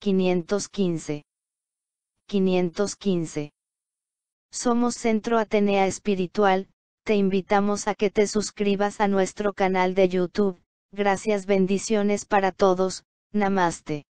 515. 515. Somos Centro Atenea Espiritual, te invitamos a que te suscribas a nuestro canal de YouTube, gracias bendiciones para todos, namaste.